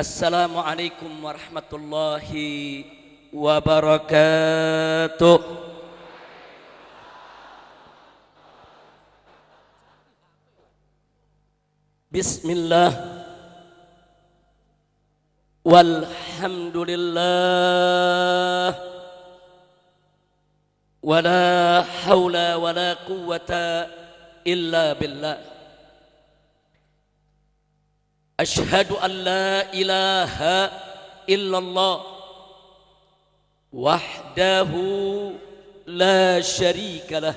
Assalamualaikum warahmatullahi wabarakatuh. Bismillah. Walhamdulillah. Wala haula wala quwata illa billah. أشهد أن لا إله إلا الله وحده لا شريك له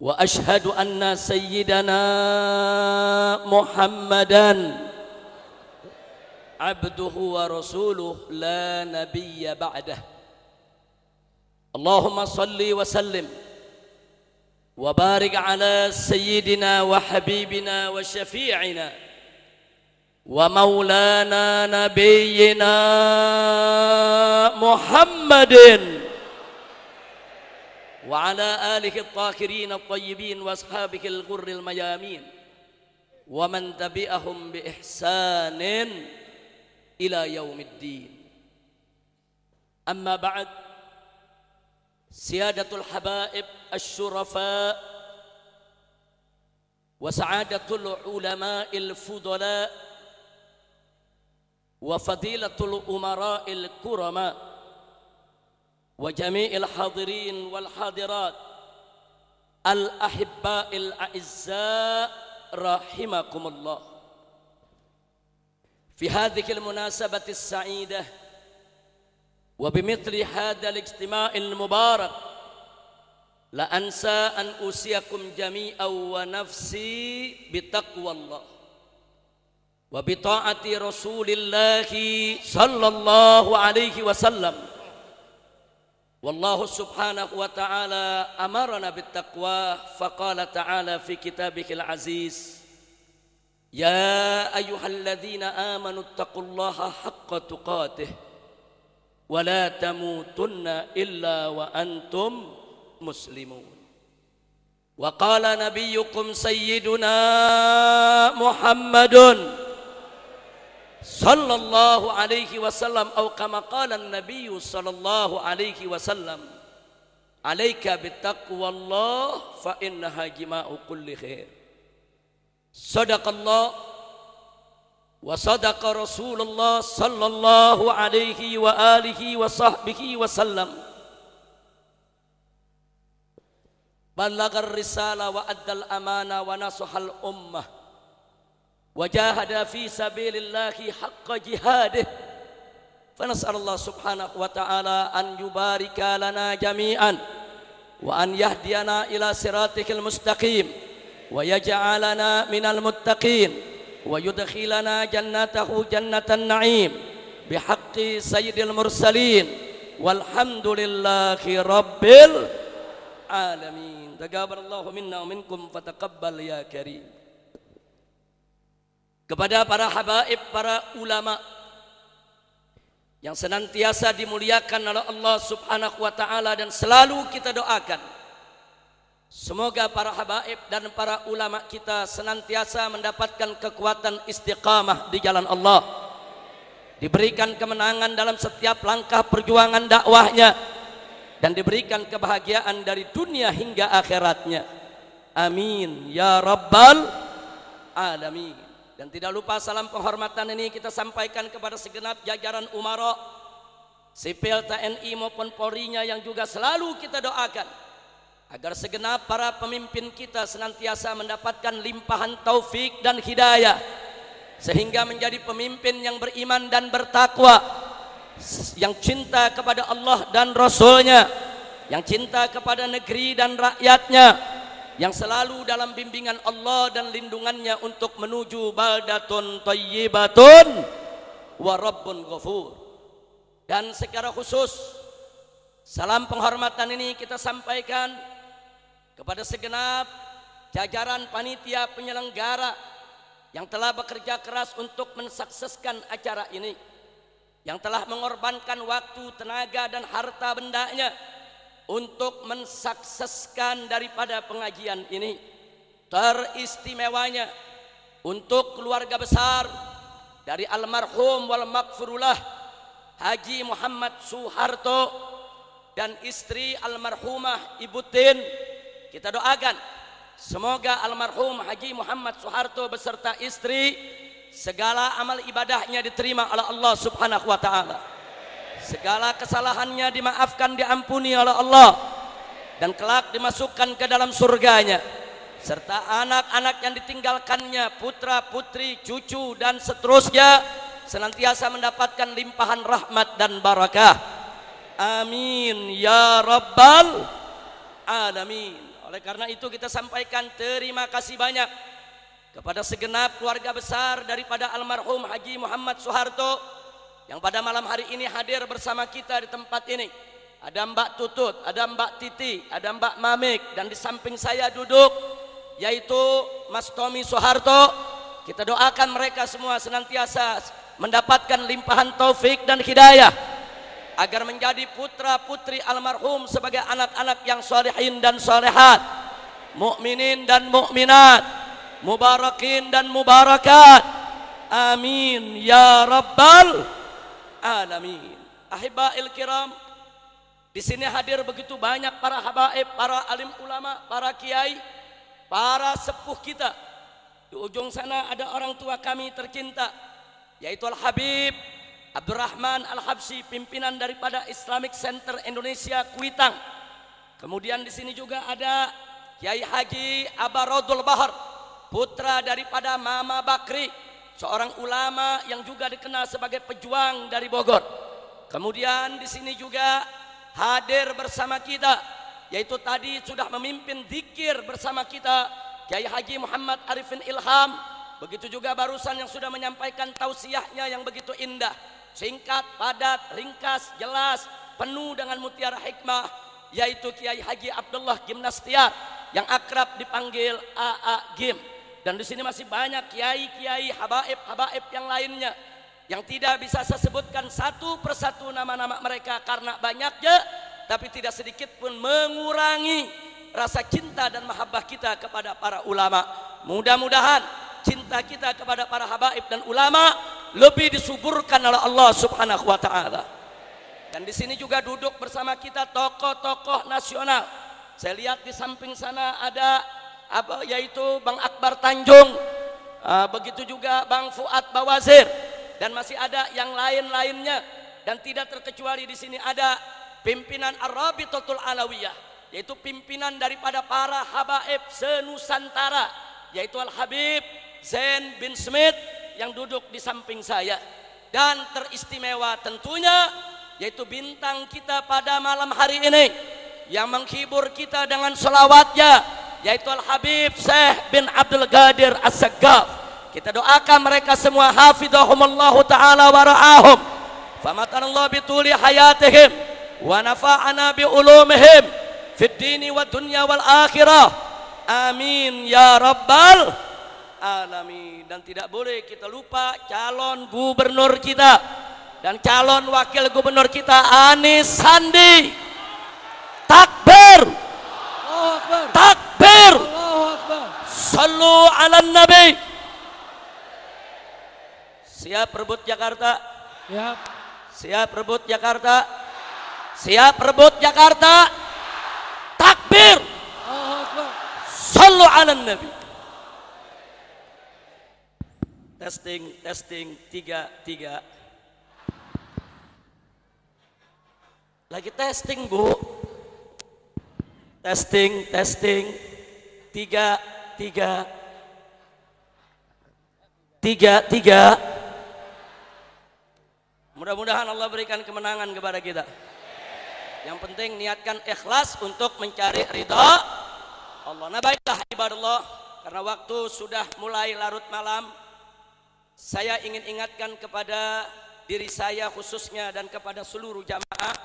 وأشهد أن سيدنا محمدا عبده ورسوله لا نبي بعده اللهم صل وسلم وبارك على سيدنا وحبيبنا وشفيعنا ومولانا نبينا محمد وعلى آله الطاهرين الطيبين وأصحابه الغر الميامين ومن تبئهم بإحسان إلى يوم الدين أما بعد سيادة الحبائب الشرفاء وسعادة العلماء الفضلاء وفضيلة الأمراء الكرماء وجميع الحاضرين والحاضرات الأحباء الأعزاء رحمكم الله في هذه المناسبة السعيدة وبمثل هذا الاجتماع المبارك لا أنسى أن أوصيكم جميعا ونفسي بتقوى الله وبطاعة رسول الله صلى الله عليه وسلم والله سبحانه وتعالى أمرنا بالتقوى فقال تعالى في كتابه العزيز يا أيها الذين آمنوا اتقوا الله حق تقاته ولا تموتن إلا وأنتم مسلمون وقال نبيكم سيدنا محمد صلى الله عليه وسلم أو كما قال النبي صلى الله عليه وسلم عليك بتقوى الله فإنها جماء كل خير صدق الله وصدق رسول الله صلى الله عليه وآله وصحبه وسلم بلغ الرسالة وأدى الأمانة ونصح الأمة وجاهد في سبيل الله حق جهاده فنسأل الله سبحانه وتعالى أن يبارك لنا جميعا وأن يهدينا إلى صراطك المستقيم ويجعلنا من المتقين ويدخلنا جنته جنة النعيم بحق سيد المرسلين والحمد لله رب العالمين تقبل الله منا ومنكم فتقبل يا كريم kepada para habaib, para ulama yang senantiasa dimuliakan oleh Allah Subhanahu wa taala dan selalu kita doakan. Semoga para habaib dan para ulama kita senantiasa mendapatkan kekuatan istiqamah di jalan Allah. Diberikan kemenangan dalam setiap langkah perjuangan dakwahnya dan diberikan kebahagiaan dari dunia hingga akhiratnya. Amin ya rabbal alamin. Dan tidak lupa salam penghormatan ini kita sampaikan kepada segenap jajaran Umaro, sipil TNI maupun polri yang juga selalu kita doakan agar segenap para pemimpin kita senantiasa mendapatkan limpahan taufik dan hidayah sehingga menjadi pemimpin yang beriman dan bertakwa yang cinta kepada Allah dan Rasulnya yang cinta kepada negeri dan rakyatnya yang selalu dalam bimbingan Allah dan lindungannya untuk menuju baldatun tayyibatun wa rabbun ghafur. Dan secara khusus salam penghormatan ini kita sampaikan kepada segenap jajaran panitia penyelenggara yang telah bekerja keras untuk mensukseskan acara ini yang telah mengorbankan waktu, tenaga dan harta bendanya untuk mensukseskan daripada pengajian ini teristimewanya untuk keluarga besar dari almarhum wal makfurullah Haji Muhammad Soeharto dan istri almarhumah Ibu Tin kita doakan semoga almarhum Haji Muhammad Soeharto beserta istri segala amal ibadahnya diterima oleh Allah Subhanahu wa taala Segala kesalahannya dimaafkan, diampuni oleh Allah dan kelak dimasukkan ke dalam surganya serta anak-anak yang ditinggalkannya, putra-putri, cucu dan seterusnya senantiasa mendapatkan limpahan rahmat dan barakah. Amin ya rabbal alamin. Oleh karena itu kita sampaikan terima kasih banyak kepada segenap keluarga besar daripada almarhum Haji Muhammad Soeharto yang pada malam hari ini hadir bersama kita di tempat ini. Ada Mbak Tutut, ada Mbak Titi, ada Mbak Mamik dan di samping saya duduk yaitu Mas Tommy Soeharto. Kita doakan mereka semua senantiasa mendapatkan limpahan taufik dan hidayah agar menjadi putra-putri almarhum sebagai anak-anak yang solehin dan solehat, mukminin dan mukminat, mubarakin dan mubarakat. Amin ya rabbal alamin. Ahibail kiram, di sini hadir begitu banyak para habaib, para alim ulama, para kiai, para sepuh kita. Di ujung sana ada orang tua kami tercinta, yaitu Al Habib Abdurrahman Al Habsi, pimpinan daripada Islamic Center Indonesia Kuitang. Kemudian di sini juga ada Kiai Haji Abarodul Bahar, putra daripada Mama Bakri, seorang ulama yang juga dikenal sebagai pejuang dari Bogor. Kemudian di sini juga hadir bersama kita yaitu tadi sudah memimpin dikir bersama kita Kiai Haji Muhammad Arifin Ilham begitu juga barusan yang sudah menyampaikan tausiahnya yang begitu indah singkat, padat, ringkas, jelas penuh dengan mutiara hikmah yaitu Kiai Haji Abdullah Gimnastiar yang akrab dipanggil AA Gim dan di sini masih banyak kiai-kiai, habaib-habaib yang lainnya yang tidak bisa saya sebutkan satu persatu nama-nama mereka karena banyaknya tapi tidak sedikit pun mengurangi rasa cinta dan mahabbah kita kepada para ulama. Mudah-mudahan cinta kita kepada para habaib dan ulama lebih disuburkan oleh Allah Subhanahu wa taala. Dan di sini juga duduk bersama kita tokoh-tokoh nasional. Saya lihat di samping sana ada apa yaitu Bang Akbar Tanjung, uh, begitu juga Bang Fuad Bawazir dan masih ada yang lain-lainnya dan tidak terkecuali di sini ada pimpinan ar Alawiyah yaitu pimpinan daripada para habaib senusantara yaitu Al-Habib Zain bin Smith yang duduk di samping saya dan teristimewa tentunya yaitu bintang kita pada malam hari ini yang menghibur kita dengan selawatnya yaitu Al Habib Syekh bin Abdul Gadir As-Saggaf. Kita doakan mereka semua hafizahumullah taala wa ra'ahum. Famatanallah bituli hayatihim wa nafa'ana bi ulumihim fid dini wa dunya wal akhirah. Amin ya rabbal alamin. Dan tidak boleh kita lupa calon gubernur kita dan calon wakil gubernur kita Anis Sandi. Takbir. Oh, Takbir. Takbir. Sallu ala Nabi. Siap rebut Jakarta? Siap. Siap rebut Jakarta? Siap rebut Jakarta? Takbir. Sallu ala Nabi. Testing, testing, tiga, tiga. Lagi testing, Bu. Testing, testing tiga tiga tiga tiga mudah-mudahan Allah berikan kemenangan kepada kita yang penting niatkan ikhlas untuk mencari ridho Allah nah baiklah Allah karena waktu sudah mulai larut malam saya ingin ingatkan kepada diri saya khususnya dan kepada seluruh jamaah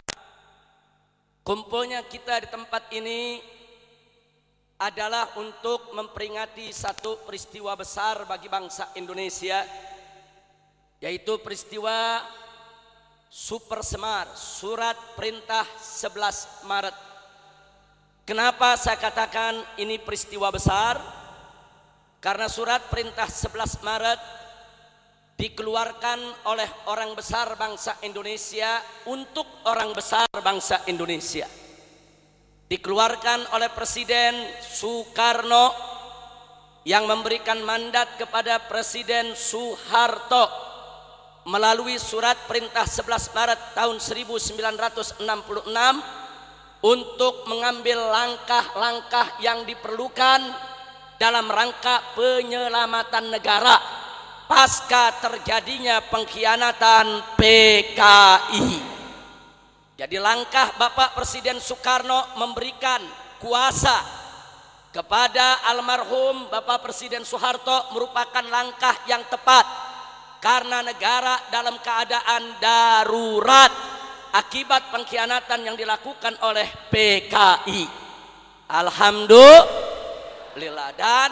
kumpulnya kita di tempat ini adalah untuk memperingati satu peristiwa besar bagi bangsa Indonesia yaitu peristiwa Super Semar, surat perintah 11 Maret. Kenapa saya katakan ini peristiwa besar? Karena surat perintah 11 Maret dikeluarkan oleh orang besar bangsa Indonesia untuk orang besar bangsa Indonesia dikeluarkan oleh Presiden Soekarno yang memberikan mandat kepada Presiden Soeharto melalui surat perintah 11 Maret tahun 1966 untuk mengambil langkah-langkah yang diperlukan dalam rangka penyelamatan negara pasca terjadinya pengkhianatan PKI. Jadi langkah Bapak Presiden Soekarno memberikan kuasa kepada almarhum Bapak Presiden Soeharto merupakan langkah yang tepat karena negara dalam keadaan darurat akibat pengkhianatan yang dilakukan oleh PKI. Alhamdulillah dan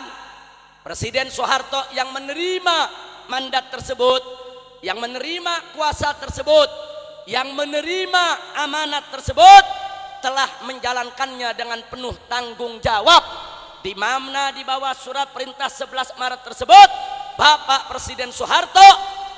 Presiden Soeharto yang menerima mandat tersebut, yang menerima kuasa tersebut yang menerima amanat tersebut telah menjalankannya dengan penuh tanggung jawab di mana di bawah surat perintah 11 Maret tersebut Bapak Presiden Soeharto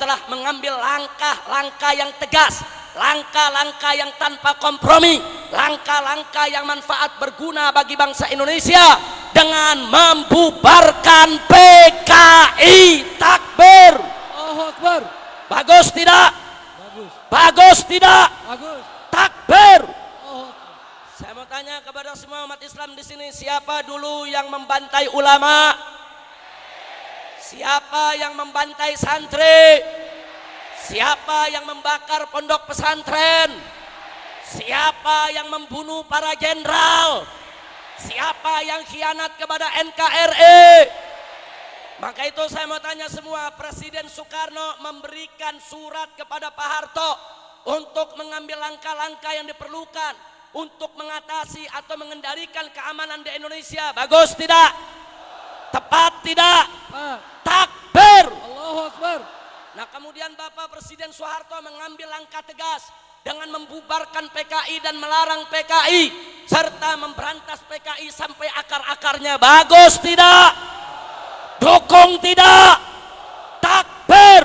telah mengambil langkah-langkah yang tegas langkah-langkah yang tanpa kompromi langkah-langkah yang manfaat berguna bagi bangsa Indonesia dengan membubarkan PKI takbir Allah Akbar bagus tidak Bagus tidak? Bagus. Takbir. Oh, Saya mau tanya kepada semua umat Islam di sini, siapa dulu yang membantai ulama? Siapa yang membantai santri? Siapa yang membakar pondok pesantren? Siapa yang membunuh para jenderal? Siapa yang khianat kepada NKRI? E? Maka itu saya mau tanya semua, Presiden Soekarno memberikan surat kepada Pak Harto untuk mengambil langkah-langkah yang diperlukan untuk mengatasi atau mengendalikan keamanan di Indonesia. Bagus tidak? Tepat tidak? Takbir. Allahu Akbar. Nah kemudian Bapak Presiden Soeharto mengambil langkah tegas dengan membubarkan PKI dan melarang PKI serta memberantas PKI sampai akar-akarnya. Bagus tidak? dokong tidak. Takbir.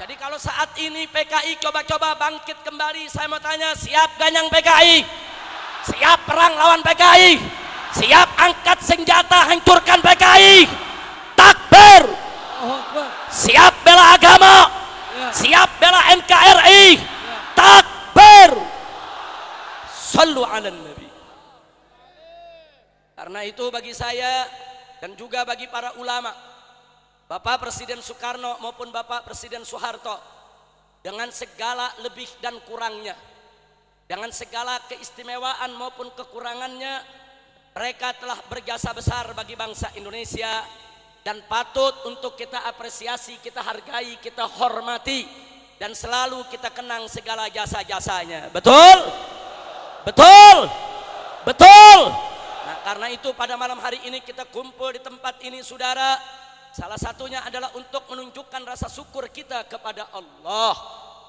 Jadi kalau saat ini PKI coba-coba bangkit kembali, saya mau tanya, siap ganyang PKI? Siap perang lawan PKI? Siap angkat senjata hancurkan PKI? Takbir. Siap bela agama? Siap bela NKRI? Takbir. Sallu ala Nabi. Karena itu bagi saya dan juga bagi para ulama Bapak Presiden Soekarno maupun Bapak Presiden Soeharto dengan segala lebih dan kurangnya dengan segala keistimewaan maupun kekurangannya mereka telah berjasa besar bagi bangsa Indonesia dan patut untuk kita apresiasi, kita hargai, kita hormati dan selalu kita kenang segala jasa-jasanya. Betul? Betul? Betul? Betul? Karena itu pada malam hari ini kita kumpul di tempat ini saudara. Salah satunya adalah untuk menunjukkan rasa syukur kita kepada Allah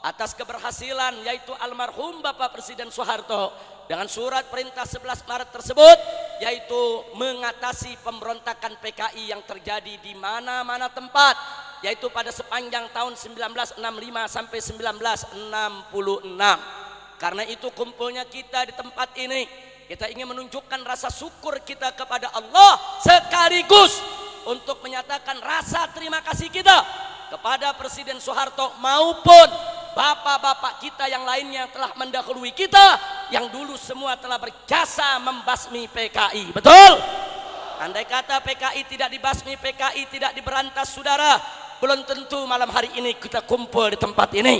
atas keberhasilan yaitu almarhum Bapak Presiden Soeharto dengan surat perintah 11 Maret tersebut yaitu mengatasi pemberontakan PKI yang terjadi di mana-mana tempat yaitu pada sepanjang tahun 1965 sampai 1966. Karena itu kumpulnya kita di tempat ini kita ingin menunjukkan rasa syukur kita kepada Allah sekaligus untuk menyatakan rasa terima kasih kita kepada Presiden Soeharto maupun bapak-bapak kita yang lainnya yang telah mendahului kita yang dulu semua telah berjasa membasmi PKI betul? andai kata PKI tidak dibasmi PKI tidak diberantas saudara belum tentu malam hari ini kita kumpul di tempat ini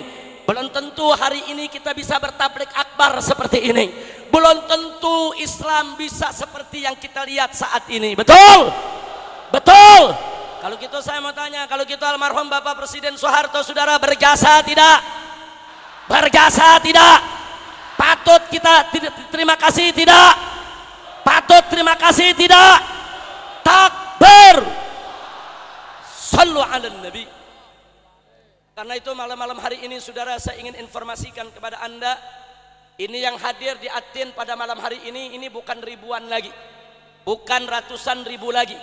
belum tentu hari ini kita bisa bertablik akbar seperti ini belum tentu Islam bisa seperti yang kita lihat saat ini. Betul? Betul? Kalau gitu saya mau tanya, kalau gitu almarhum Bapak Presiden Soeharto saudara berjasa tidak? Berjasa tidak? Patut kita terima kasih tidak? Patut terima kasih tidak? Takbir. Sallu ala nabi. Karena itu malam-malam hari ini saudara saya ingin informasikan kepada Anda ini yang hadir di Atin pada malam hari ini, ini bukan ribuan lagi. Bukan ratusan ribu lagi.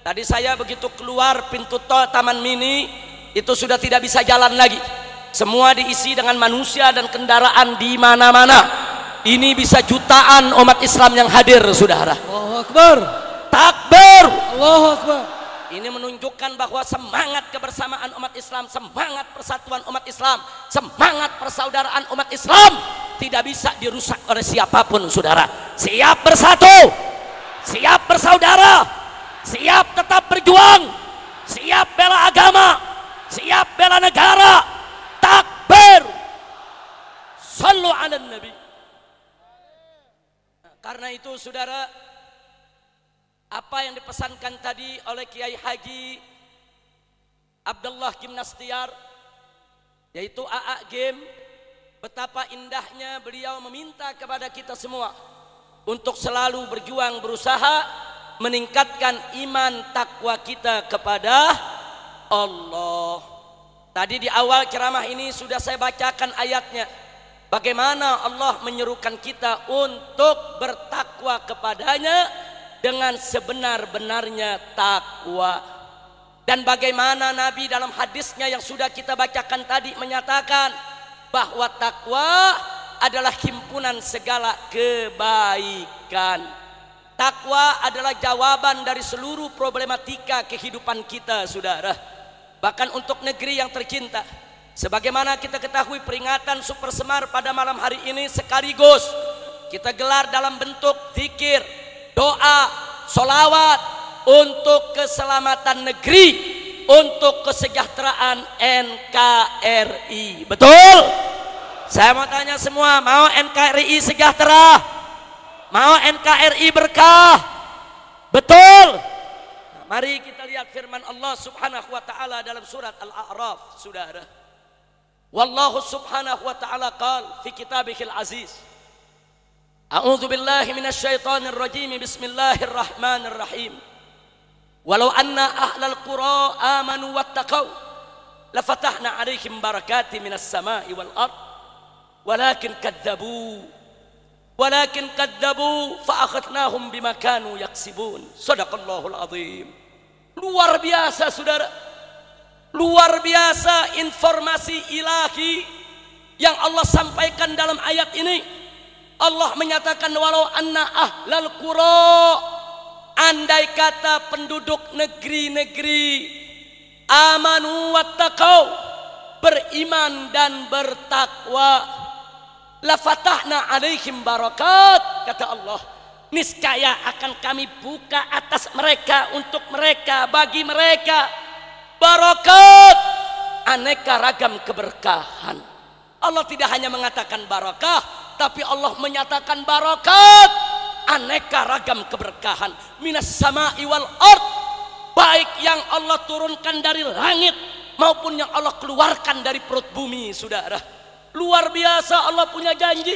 Tadi saya begitu keluar pintu tol Taman Mini, itu sudah tidak bisa jalan lagi. Semua diisi dengan manusia dan kendaraan di mana-mana. Ini bisa jutaan umat Islam yang hadir, saudara. Allahu Akbar. Takbir. Allahu Akbar. Ini menunjukkan bahwa semangat kebersamaan umat Islam, semangat persatuan umat Islam, semangat persaudaraan umat Islam tidak bisa dirusak oleh siapapun, saudara. Siap bersatu, siap bersaudara, siap tetap berjuang, siap bela agama, siap bela negara. Takbir. Sallu ala nabi. Karena itu saudara apa yang dipesankan tadi oleh Kiai Haji Abdullah Gimnastiar yaitu AA Game betapa indahnya beliau meminta kepada kita semua untuk selalu berjuang berusaha meningkatkan iman takwa kita kepada Allah. Tadi di awal ceramah ini sudah saya bacakan ayatnya. Bagaimana Allah menyerukan kita untuk bertakwa kepadanya dengan sebenar-benarnya takwa. Dan bagaimana Nabi dalam hadisnya yang sudah kita bacakan tadi menyatakan bahwa takwa adalah himpunan segala kebaikan. Takwa adalah jawaban dari seluruh problematika kehidupan kita, saudara. Bahkan untuk negeri yang tercinta. Sebagaimana kita ketahui peringatan Super Semar pada malam hari ini sekaligus kita gelar dalam bentuk zikir, doa, solawat untuk keselamatan negeri, untuk kesejahteraan NKRI. Betul? Saya mau tanya semua, mau NKRI sejahtera? Mau NKRI berkah? Betul? Nah, mari kita lihat firman Allah Subhanahu wa taala dalam surat Al-A'raf, Saudara. Wallahu Subhanahu wa taala kal fi kitabihil aziz A'udzu billahi minasyaitonir rajim. Bismillahirrahmanirrahim. Walau anna ahlal qura amanu wattaqau lafatahna 'alaihim barakati minas sama'i wal ard. Walakin kadzabu. Walakin kadzabu fa akhadnahum bima kanu yaksibun. Shadaqallahul azim. Luar biasa saudara. Luar biasa informasi ilahi yang Allah sampaikan dalam ayat ini Allah menyatakan walau anna ahlal qura andai kata penduduk negeri-negeri amanu wattaqau beriman dan bertakwa la fatahna alaihim barakat kata Allah niscaya akan kami buka atas mereka untuk mereka bagi mereka barakat aneka ragam keberkahan Allah tidak hanya mengatakan barakah tapi Allah menyatakan barokat aneka ragam keberkahan minas sama iwal ort baik yang Allah turunkan dari langit maupun yang Allah keluarkan dari perut bumi saudara luar biasa Allah punya janji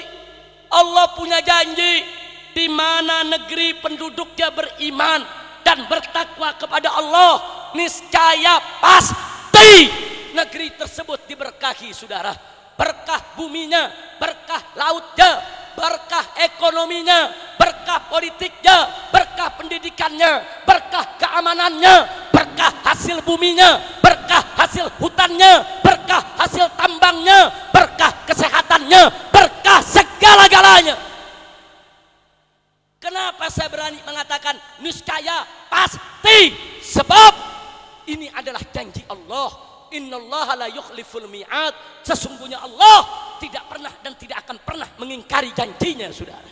Allah punya janji di mana negeri penduduknya beriman dan bertakwa kepada Allah niscaya pasti negeri tersebut diberkahi saudara berkah buminya, berkah lautnya, berkah ekonominya, berkah politiknya, berkah pendidikannya, berkah keamanannya, berkah hasil buminya, berkah hasil hutannya, berkah hasil tambangnya, berkah kesehatannya, berkah segala-galanya. Kenapa saya berani mengatakan niscaya pasti? Sebab ini adalah janji Allah innallaha la sesungguhnya Allah tidak pernah dan tidak akan pernah mengingkari janjinya saudara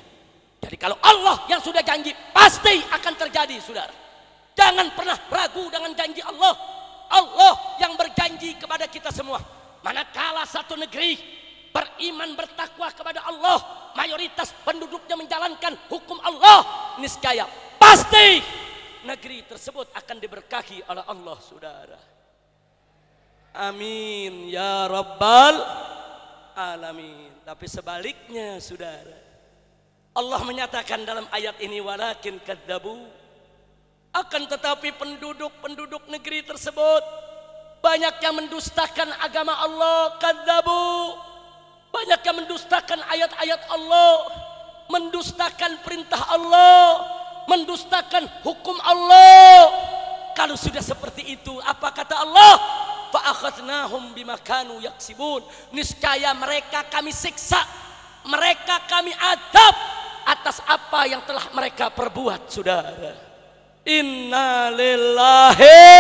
jadi kalau Allah yang sudah janji pasti akan terjadi saudara jangan pernah ragu dengan janji Allah Allah yang berjanji kepada kita semua manakala satu negeri beriman bertakwa kepada Allah mayoritas penduduknya menjalankan hukum Allah niscaya pasti negeri tersebut akan diberkahi oleh Allah saudara Amin ya rabbal alamin. Tapi sebaliknya saudara. Allah menyatakan dalam ayat ini walakin kadzabu akan tetapi penduduk-penduduk negeri tersebut banyak yang mendustakan agama Allah kadzabu banyak yang mendustakan ayat-ayat Allah mendustakan perintah Allah mendustakan hukum Allah kalau sudah seperti itu apa kata Allah fa'akhadnahum bima yaksibun niscaya mereka kami siksa mereka kami adab atas apa yang telah mereka perbuat saudara inna lillahi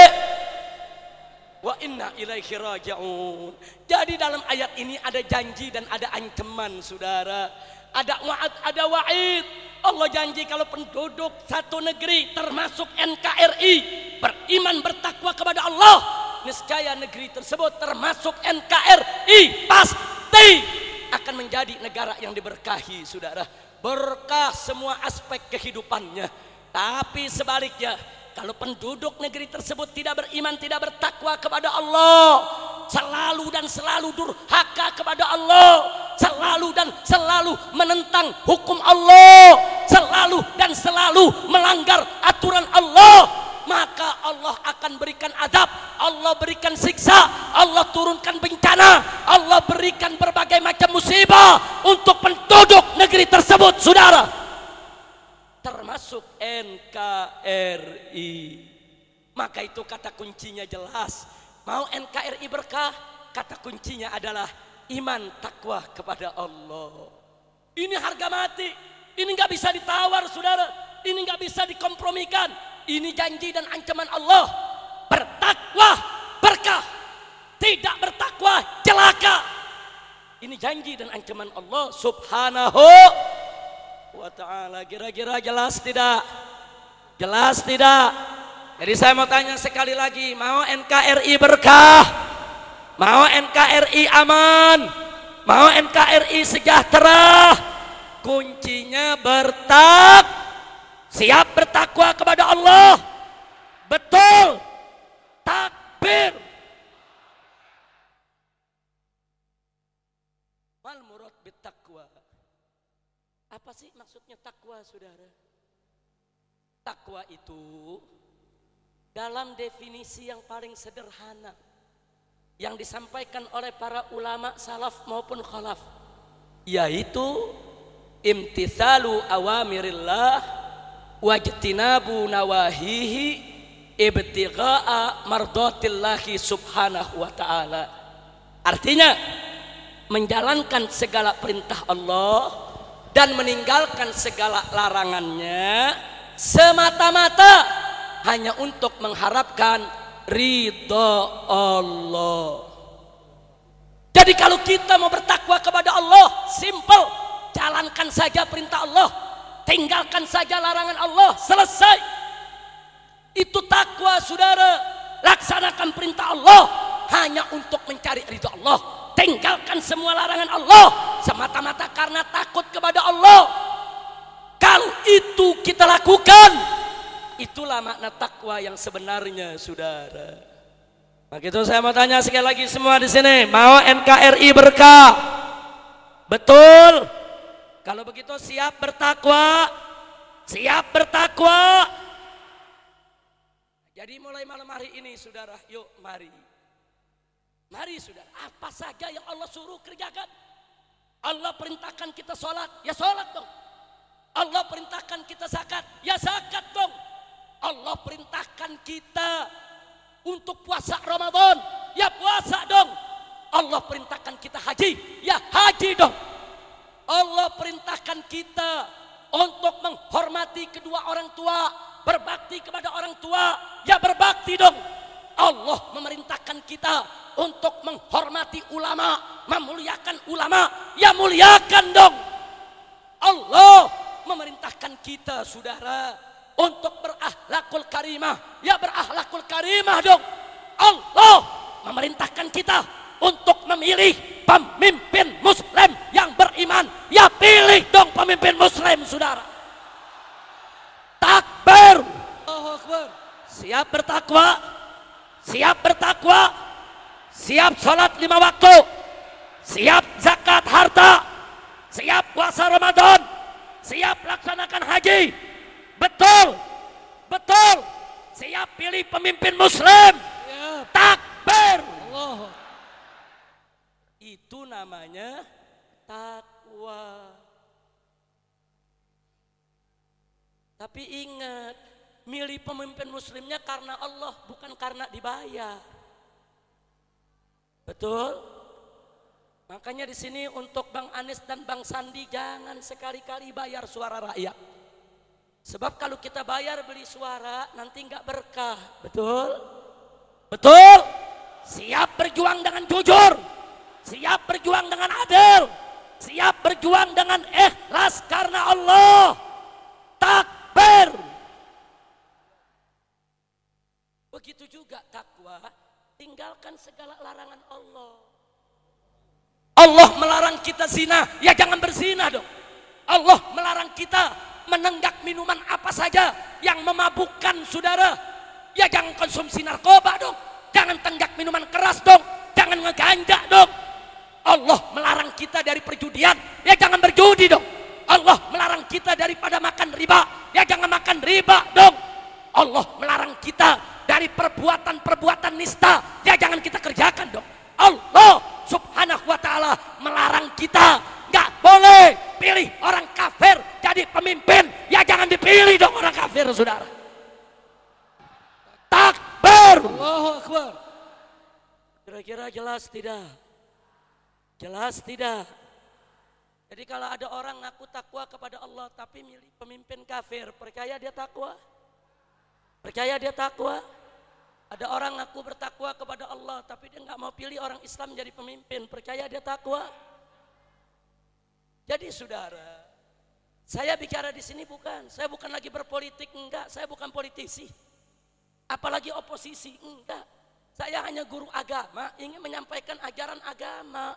wa inna ilaihi raji'un jadi dalam ayat ini ada janji dan ada ancaman saudara ada wa'ad ada wa'id Allah janji kalau penduduk satu negeri termasuk NKRI beriman bertakwa kepada Allah niscaya negeri tersebut termasuk NKRI pasti akan menjadi negara yang diberkahi saudara berkah semua aspek kehidupannya tapi sebaliknya kalau penduduk negeri tersebut tidak beriman, tidak bertakwa kepada Allah, selalu dan selalu durhaka kepada Allah, selalu dan selalu menentang hukum Allah, selalu dan selalu melanggar aturan Allah, maka Allah akan berikan adab, Allah berikan siksa, Allah turunkan bencana, Allah berikan berbagai macam musibah untuk penduduk negeri tersebut, saudara. Termasuk NKRI. Maka itu kata kuncinya jelas. Mau NKRI berkah, kata kuncinya adalah iman takwa kepada Allah. Ini harga mati. Ini nggak bisa ditawar, saudara. Ini nggak bisa dikompromikan. Ini janji dan ancaman Allah. Bertakwa berkah. Tidak bertakwa celaka. Ini janji dan ancaman Allah subhanahu wa ta'ala. Kira-kira jelas tidak? Jelas tidak? Jadi saya mau tanya sekali lagi, mau NKRI berkah? Mau NKRI aman? Mau NKRI sejahtera? Kuncinya bertak Siap bertakwa kepada Allah. Betul. Takbir. Mal murad bitakwa. Apa sih maksudnya takwa, Saudara? Takwa itu dalam definisi yang paling sederhana yang disampaikan oleh para ulama salaf maupun khalaf yaitu imtithalu awamirillah wajtinabu nawahihi ibtigha'a mardotillahi subhanahu wa ta'ala artinya menjalankan segala perintah Allah dan meninggalkan segala larangannya semata-mata hanya untuk mengharapkan ridho Allah jadi kalau kita mau bertakwa kepada Allah simple jalankan saja perintah Allah tinggalkan saja larangan Allah, selesai. Itu takwa, saudara. Laksanakan perintah Allah hanya untuk mencari ridho Allah. Tinggalkan semua larangan Allah semata-mata karena takut kepada Allah. Kalau itu kita lakukan, itulah makna takwa yang sebenarnya, saudara. begitu saya mau tanya sekali lagi semua di sini, mau NKRI berkah? Betul? Kalau begitu siap bertakwa. Siap bertakwa. Jadi mulai malam hari ini saudara, yuk mari. Mari saudara, apa saja yang Allah suruh kerjakan. Allah perintahkan kita sholat, ya sholat dong. Allah perintahkan kita zakat, ya zakat dong. Allah perintahkan kita untuk puasa Ramadan, ya puasa dong. Allah perintahkan kita haji, ya haji dong. Allah perintahkan kita untuk menghormati kedua orang tua, berbakti kepada orang tua, ya berbakti dong. Allah memerintahkan kita untuk menghormati ulama, memuliakan ulama, ya muliakan dong. Allah memerintahkan kita, saudara, untuk berakhlakul karimah, ya berakhlakul karimah dong. Allah memerintahkan kita untuk memilih pemimpin muslim yang beriman ya pilih dong pemimpin muslim saudara takbir siap bertakwa siap bertakwa siap sholat lima waktu siap zakat harta siap puasa Ramadan siap laksanakan haji betul betul siap pilih pemimpin muslim takbir Allah. Itu namanya takwa. Tapi ingat, milih pemimpin muslimnya karena Allah, bukan karena dibayar. Betul? Makanya di sini untuk Bang Anies dan Bang Sandi jangan sekali-kali bayar suara rakyat. Sebab kalau kita bayar beli suara nanti nggak berkah. Betul? Betul? Siap berjuang dengan jujur siap berjuang dengan adil, siap berjuang dengan ikhlas karena Allah. Takbir. Begitu juga takwa, tinggalkan segala larangan Allah. Allah melarang kita zina, ya jangan berzina dong. Allah melarang kita menenggak minuman apa saja yang memabukkan saudara. Ya jangan konsumsi narkoba dong. Jangan tenggak minuman keras dong. Jangan ngeganja dong Allah melarang kita dari perjudian, ya jangan berjudi dong. Allah melarang kita daripada makan riba, ya jangan makan riba dong. Allah melarang kita dari perbuatan-perbuatan nista, ya jangan kita kerjakan dong. Allah subhanahu wa ta'ala melarang kita nggak boleh pilih orang kafir jadi pemimpin ya jangan dipilih dong orang kafir saudara Takbar, Allahu Akbar kira-kira jelas tidak Jelas tidak. Jadi kalau ada orang ngaku takwa kepada Allah tapi milih pemimpin kafir, percaya dia takwa? Percaya dia takwa? Ada orang ngaku bertakwa kepada Allah tapi dia nggak mau pilih orang Islam jadi pemimpin, percaya dia takwa? Jadi saudara, saya bicara di sini bukan, saya bukan lagi berpolitik enggak, saya bukan politisi. Apalagi oposisi enggak. Saya hanya guru agama, ingin menyampaikan ajaran agama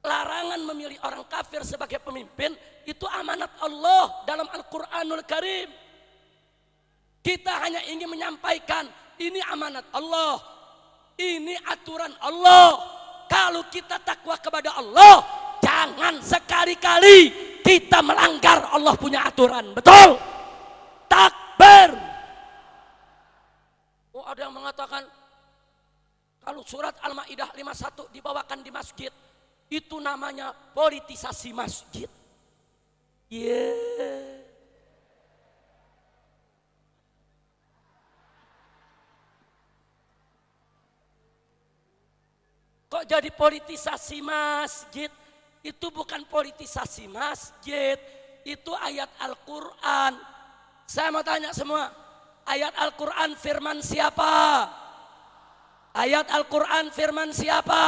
larangan memilih orang kafir sebagai pemimpin itu amanat Allah dalam Al-Qur'anul Karim. Kita hanya ingin menyampaikan ini amanat Allah. Ini aturan Allah. Kalau kita takwa kepada Allah, jangan sekali-kali kita melanggar Allah punya aturan. Betul? Takbir. Oh, ada yang mengatakan kalau surat Al-Maidah 51 dibawakan di masjid, itu namanya politisasi masjid. Iya. Yeah. Kok jadi politisasi masjid? Itu bukan politisasi masjid, itu ayat Al-Qur'an. Saya mau tanya semua, ayat Al-Qur'an firman siapa? Ayat Al-Qur'an firman siapa?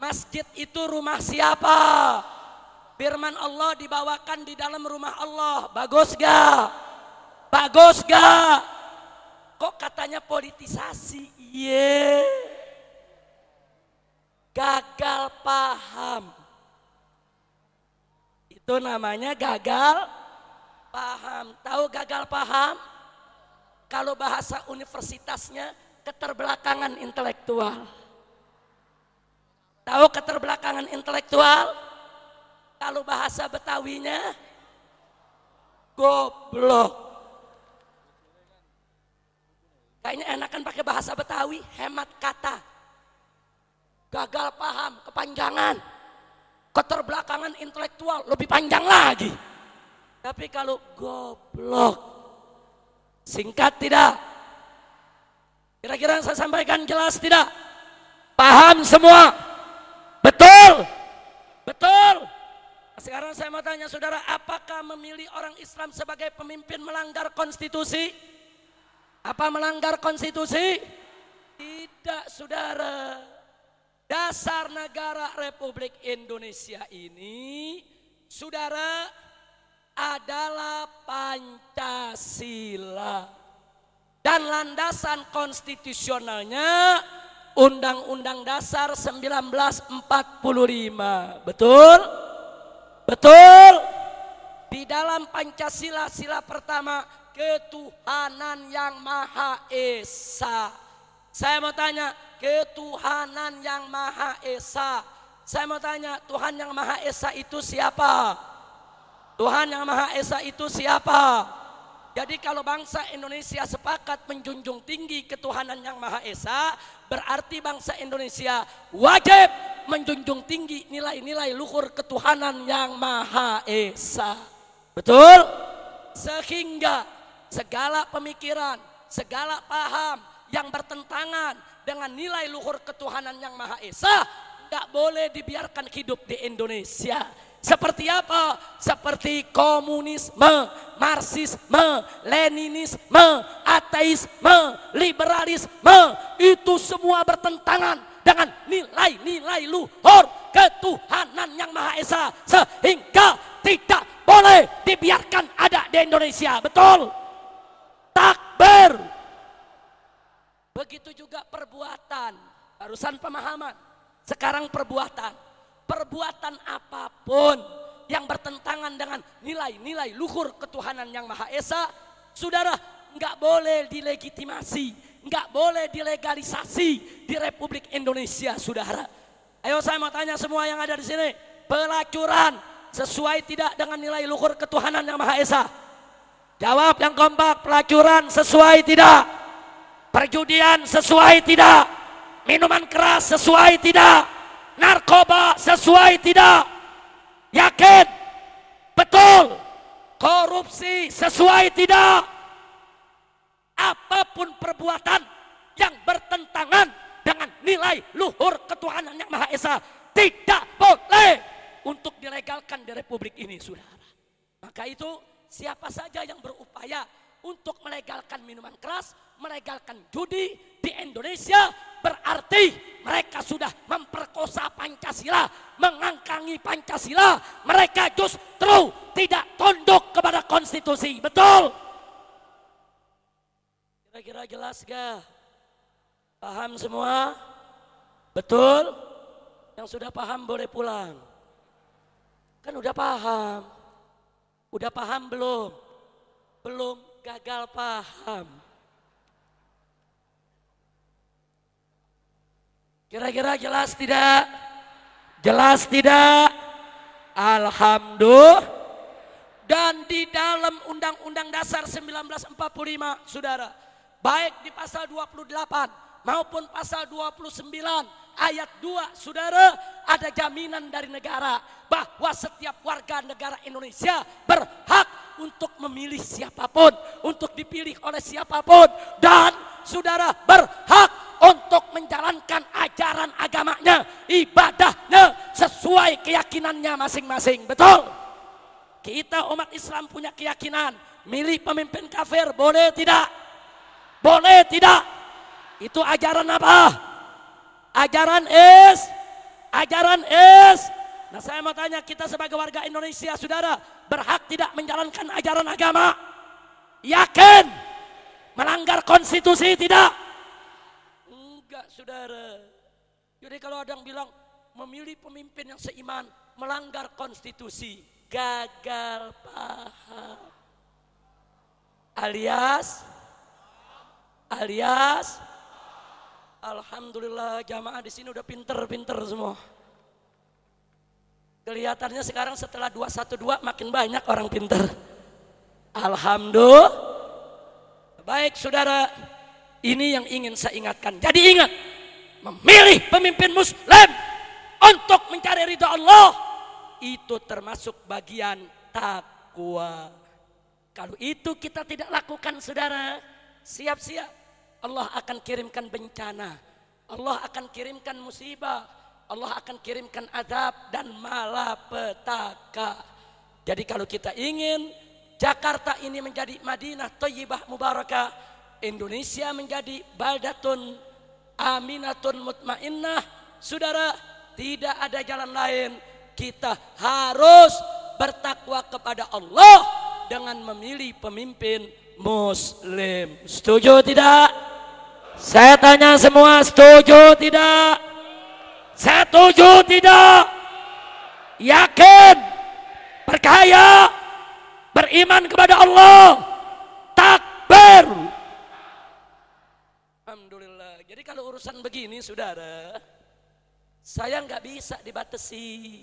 Masjid itu rumah siapa? Firman Allah dibawakan di dalam rumah Allah. Bagus gak? Bagus gak? Kok katanya politisasi? Iya. Yeah. Gagal paham. Itu namanya gagal paham. Tahu gagal paham? Kalau bahasa universitasnya keterbelakangan intelektual. Tahu keterbelakangan intelektual? Kalau bahasa Betawinya goblok. Kayaknya enakan pakai bahasa Betawi, hemat kata. Gagal paham, kepanjangan. Keterbelakangan intelektual lebih panjang lagi. Tapi kalau goblok singkat tidak? Kira-kira yang saya sampaikan jelas tidak? Paham semua? Betul? Betul? Nah, sekarang saya mau tanya saudara, apakah memilih orang Islam sebagai pemimpin melanggar konstitusi? Apa melanggar konstitusi? Tidak saudara. Dasar negara Republik Indonesia ini, saudara, adalah Pancasila. Dan landasan konstitusionalnya Undang-Undang Dasar 1945. Betul? Betul? Di dalam Pancasila sila pertama ketuhanan yang Maha Esa. Saya mau tanya, ketuhanan yang Maha Esa. Saya mau tanya, Tuhan yang Maha Esa itu siapa? Tuhan yang Maha Esa itu siapa? Jadi kalau bangsa Indonesia sepakat menjunjung tinggi ketuhanan yang Maha Esa, berarti bangsa Indonesia wajib menjunjung tinggi nilai-nilai luhur ketuhanan yang Maha Esa. Betul? Sehingga segala pemikiran, segala paham yang bertentangan dengan nilai luhur ketuhanan yang Maha Esa, tidak boleh dibiarkan hidup di Indonesia seperti apa? Seperti komunisme, marxisme, leninisme, ateisme, liberalisme. Itu semua bertentangan dengan nilai-nilai luhur ketuhanan yang Maha Esa. Sehingga tidak boleh dibiarkan ada di Indonesia. Betul? Takbir. Begitu juga perbuatan. Barusan pemahaman. Sekarang perbuatan perbuatan apapun yang bertentangan dengan nilai-nilai luhur ketuhanan yang Maha Esa, saudara nggak boleh dilegitimasi, nggak boleh dilegalisasi di Republik Indonesia, saudara. Ayo saya mau tanya semua yang ada di sini, pelacuran sesuai tidak dengan nilai luhur ketuhanan yang Maha Esa? Jawab yang kompak, pelacuran sesuai tidak? Perjudian sesuai tidak? Minuman keras sesuai tidak? narkoba sesuai tidak? Yakin? Betul? Korupsi sesuai tidak? Apapun perbuatan yang bertentangan dengan nilai luhur ketuhanan yang Maha Esa tidak boleh untuk dilegalkan di republik ini, saudara. Maka itu siapa saja yang berupaya untuk melegalkan minuman keras, melegalkan judi di Indonesia berarti mereka sudah memperkosa Pancasila, mengangkangi Pancasila. Mereka justru tidak tunduk kepada konstitusi. Betul? Kira-kira jelas ga? Paham semua? Betul? Yang sudah paham boleh pulang. Kan udah paham. Udah paham belum? Belum gagal paham. Kira-kira jelas tidak? Jelas tidak? Alhamdulillah. Dan di dalam Undang-Undang Dasar 1945, saudara, baik di pasal 28 maupun pasal 29 ayat 2, saudara, ada jaminan dari negara bahwa setiap warga negara Indonesia berhak untuk memilih siapapun, untuk dipilih oleh siapapun, dan saudara berhak untuk menjalankan ajaran agamanya, ibadahnya sesuai keyakinannya masing-masing. Betul? Kita umat Islam punya keyakinan, milih pemimpin kafir boleh tidak? Boleh tidak? Itu ajaran apa? Ajaran is ajaran is Nah saya mau tanya kita sebagai warga Indonesia saudara berhak tidak menjalankan ajaran agama? Yakin? Melanggar konstitusi tidak? saudara. Jadi kalau ada yang bilang memilih pemimpin yang seiman melanggar konstitusi, gagal paham. Alias alias Alhamdulillah jamaah di sini udah pinter-pinter semua. Kelihatannya sekarang setelah dua satu dua makin banyak orang pinter. Alhamdulillah. Baik saudara, ini yang ingin saya ingatkan. Jadi ingat, memilih pemimpin muslim untuk mencari ridha Allah itu termasuk bagian takwa. Kalau itu kita tidak lakukan saudara, siap-siap Allah akan kirimkan bencana. Allah akan kirimkan musibah. Allah akan kirimkan adab dan malapetaka. Jadi kalau kita ingin Jakarta ini menjadi Madinah Toyibah Mubarakah, Indonesia menjadi Baldatun aminatun mutmainnah. Saudara, tidak ada jalan lain. Kita harus bertakwa kepada Allah dengan memilih pemimpin muslim. Setuju tidak? Saya tanya semua setuju tidak? Setuju tidak? Yakin? Percaya? Beriman kepada Allah? Takbir? kalau urusan begini saudara, saya nggak bisa dibatasi.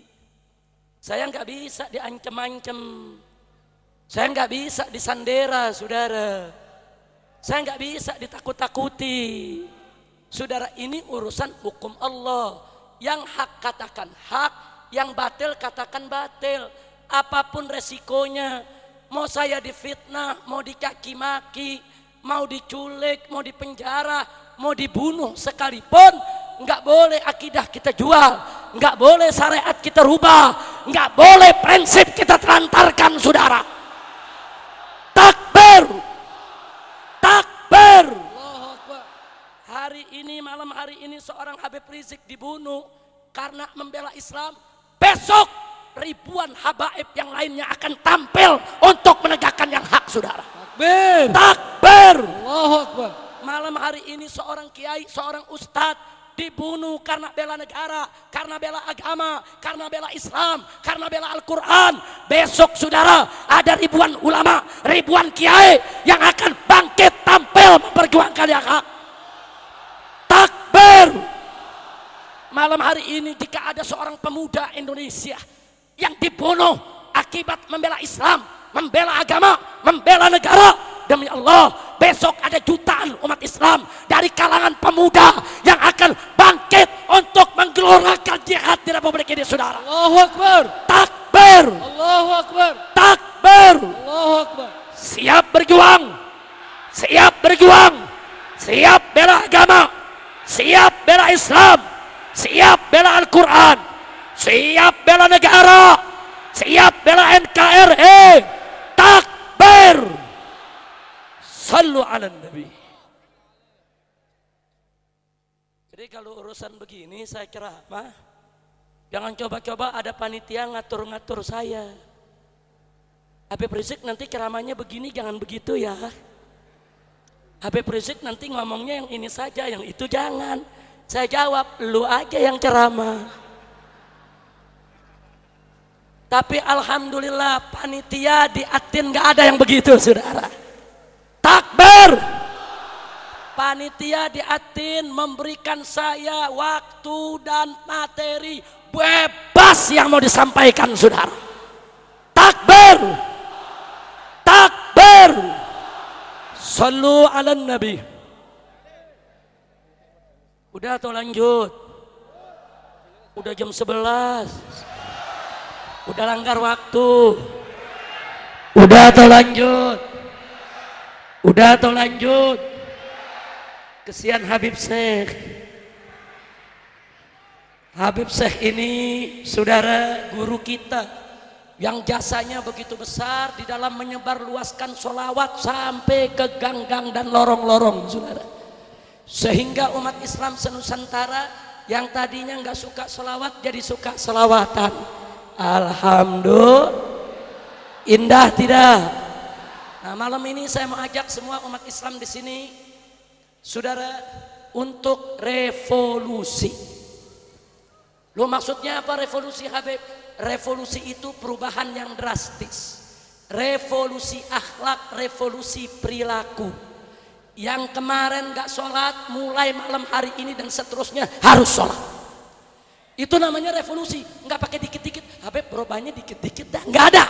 Saya nggak bisa diancam-ancam. Saya nggak bisa disandera saudara. Saya nggak bisa ditakut-takuti. Saudara ini urusan hukum Allah. Yang hak katakan hak, yang batil katakan batil. Apapun resikonya, mau saya difitnah, mau dicaci maki, mau diculik, mau dipenjara, mau dibunuh sekalipun nggak boleh akidah kita jual nggak boleh syariat kita rubah nggak boleh prinsip kita terantarkan saudara takbir takbir hari ini malam hari ini seorang Habib Rizik dibunuh karena membela Islam besok ribuan habaib yang lainnya akan tampil untuk menegakkan yang hak saudara takbir takbir malam hari ini seorang kiai, seorang ustadz dibunuh karena bela negara, karena bela agama, karena bela Islam, karena bela Al-Quran. Besok saudara ada ribuan ulama, ribuan kiai yang akan bangkit tampil memperjuangkan yang hak. Takbir. Malam hari ini jika ada seorang pemuda Indonesia yang dibunuh akibat membela Islam, membela agama, membela negara. Demi Allah, besok ada jutaan umat Islam dari kalangan pemuda yang akan bangkit untuk menggelorakan jihad di Republik ini, saudara. Allahu Akbar. Takbir. Allahu Akbar. Takbir. Allahu Akbar. Siap berjuang. Siap berjuang. Siap bela agama. Siap bela Islam. Siap bela Al-Quran. Siap bela negara. Siap bela NKRI. E takbir sallu ala nabi jadi kalau urusan begini saya kira mah jangan coba-coba ada panitia ngatur-ngatur saya Habib Rizik nanti ceramahnya begini jangan begitu ya Habib Rizik nanti ngomongnya yang ini saja yang itu jangan saya jawab lu aja yang ceramah tapi alhamdulillah panitia di Atin nggak ada yang begitu, saudara. Takbir. Panitia di Atin memberikan saya waktu dan materi bebas yang mau disampaikan, saudara. Takbir. Takbir. Sallu ala Nabi. Udah atau lanjut? Udah jam sebelas. Udah langgar waktu. Udah atau lanjut? Udah atau lanjut? Kesian Habib Syekh. Habib Syekh ini saudara guru kita yang jasanya begitu besar di dalam menyebar luaskan solawat sampai ke gang-gang dan lorong-lorong saudara. Sehingga umat Islam senusantara yang tadinya nggak suka solawat jadi suka solawatan. Alhamdulillah. Indah tidak? Nah, malam ini saya mengajak semua umat Islam di sini Saudara untuk revolusi. Lu maksudnya apa revolusi Habib? Revolusi itu perubahan yang drastis. Revolusi akhlak, revolusi perilaku. Yang kemarin gak sholat, mulai malam hari ini dan seterusnya harus sholat. Itu namanya revolusi. Nggak pakai dikit-dikit. HP perubahannya dikit-dikit dah. Nggak ada.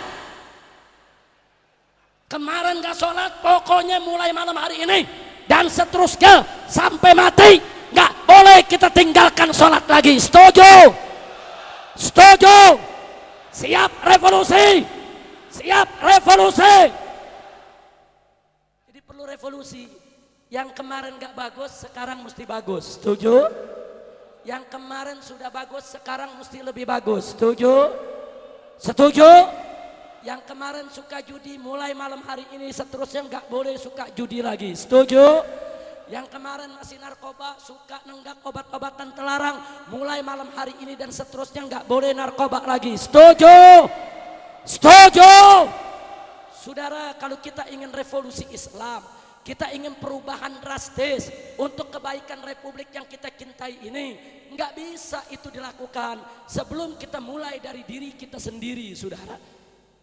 Kemarin nggak sholat, pokoknya mulai malam hari ini dan seterusnya sampai mati nggak boleh kita tinggalkan sholat lagi. Setuju? Setuju? Siap revolusi? Siap revolusi? Jadi perlu revolusi. Yang kemarin nggak bagus, sekarang mesti bagus. Setuju? Yang kemarin sudah bagus, sekarang mesti lebih bagus. Setuju? Setuju? Yang kemarin suka judi, mulai malam hari ini seterusnya nggak boleh suka judi lagi. Setuju? Yang kemarin masih narkoba, suka nenggak obat-obatan terlarang, mulai malam hari ini dan seterusnya nggak boleh narkoba lagi. Setuju? Setuju? Saudara, kalau kita ingin revolusi Islam, kita ingin perubahan drastis untuk kebaikan republik yang kita cintai ini. Nggak bisa itu dilakukan sebelum kita mulai dari diri kita sendiri, saudara.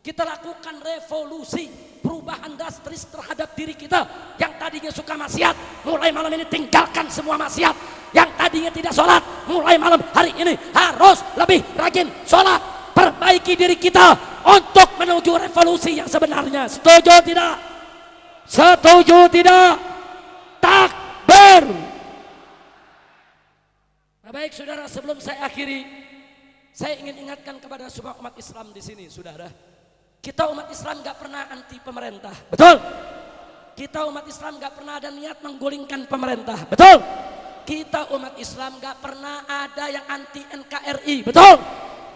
Kita lakukan revolusi perubahan drastis terhadap diri kita. Yang tadinya suka maksiat, mulai malam ini tinggalkan semua maksiat. Yang tadinya tidak sholat, mulai malam hari ini harus lebih rajin sholat. Perbaiki diri kita untuk menuju revolusi yang sebenarnya. Setuju tidak? Setuju tidak? Takbir. Nah, baik saudara, sebelum saya akhiri, saya ingin ingatkan kepada semua umat Islam di sini, saudara. Kita umat Islam gak pernah anti pemerintah, betul? Kita umat Islam gak pernah ada niat menggulingkan pemerintah, betul? Kita umat Islam gak pernah ada yang anti NKRI, betul?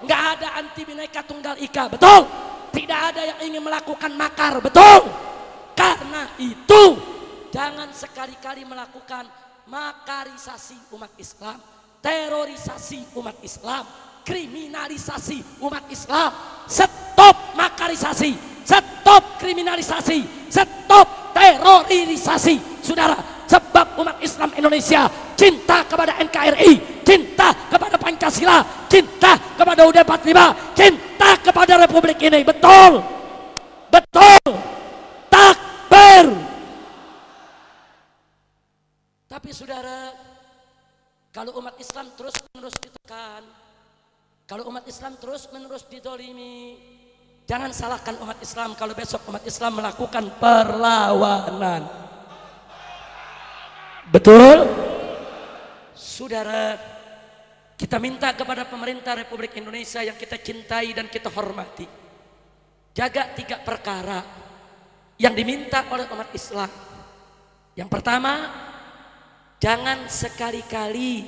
Gak ada anti Bhinneka Tunggal Ika, betul? Tidak ada yang ingin melakukan makar, betul? Karena itu jangan sekali-kali melakukan makarisasi umat Islam, terorisasi umat Islam, kriminalisasi umat Islam. Stop makarisasi, stop kriminalisasi, stop terorisasi. Saudara, sebab umat Islam Indonesia cinta kepada NKRI, cinta kepada Pancasila, cinta kepada UUD 45, cinta kepada republik ini. Betul. Betul. Tapi saudara, kalau umat Islam terus menerus ditekan, kalau umat Islam terus menerus didolimi, jangan salahkan umat Islam kalau besok umat Islam melakukan perlawanan. Betul? Saudara, kita minta kepada pemerintah Republik Indonesia yang kita cintai dan kita hormati. Jaga tiga perkara yang diminta oleh umat Islam. Yang pertama, Jangan sekali-kali